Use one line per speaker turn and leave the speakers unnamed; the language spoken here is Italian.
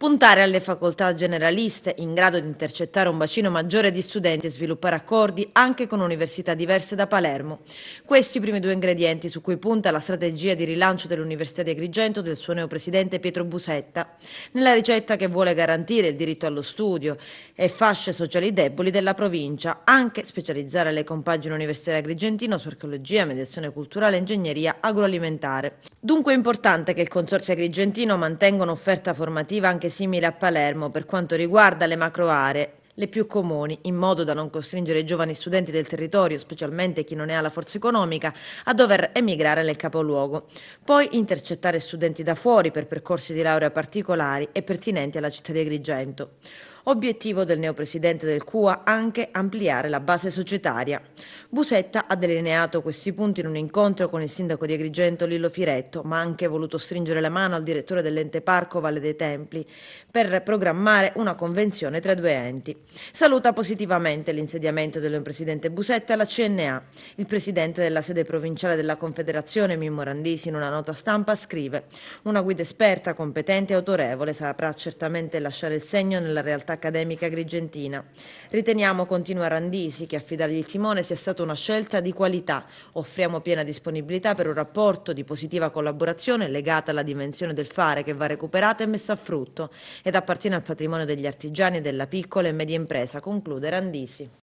puntare alle facoltà generaliste in grado di intercettare un bacino maggiore di studenti e sviluppare accordi anche con università diverse da Palermo. Questi i primi due ingredienti su cui punta la strategia di rilancio dell'Università di Agrigento del suo neopresidente Pietro Busetta, nella ricetta che vuole garantire il diritto allo studio e fasce sociali deboli della provincia, anche specializzare le compagini universitarie agrigentino su archeologia, mediazione culturale, e ingegneria agroalimentare. Dunque è importante che il Consorzio Agrigentino mantenga un'offerta formativa anche simile a Palermo per quanto riguarda le macro aree, le più comuni, in modo da non costringere i giovani studenti del territorio, specialmente chi non ne ha la forza economica, a dover emigrare nel capoluogo. Poi intercettare studenti da fuori per percorsi di laurea particolari e pertinenti alla città di Agrigento. Obiettivo del neopresidente del CUA anche ampliare la base societaria. Busetta ha delineato questi punti in un incontro con il sindaco di Agrigento Lillo Firetto, ma ha anche voluto stringere la mano al direttore dell'ente parco Valle dei Templi per programmare una convenzione tra i due enti. Saluta positivamente l'insediamento del neopresidente Busetta alla CNA. Il presidente della sede provinciale della Confederazione, Mimmo Randisi, in una nota stampa scrive: Una guida esperta, competente e autorevole saprà certamente lasciare il segno nella realtà accademica agrigentina. Riteniamo, continua Randisi, che affidargli il timone sia stata una scelta di qualità. Offriamo piena disponibilità per un rapporto di positiva collaborazione legata alla dimensione del fare che va recuperata e messa a frutto ed appartiene al patrimonio degli artigiani e della piccola e media impresa, conclude Randisi.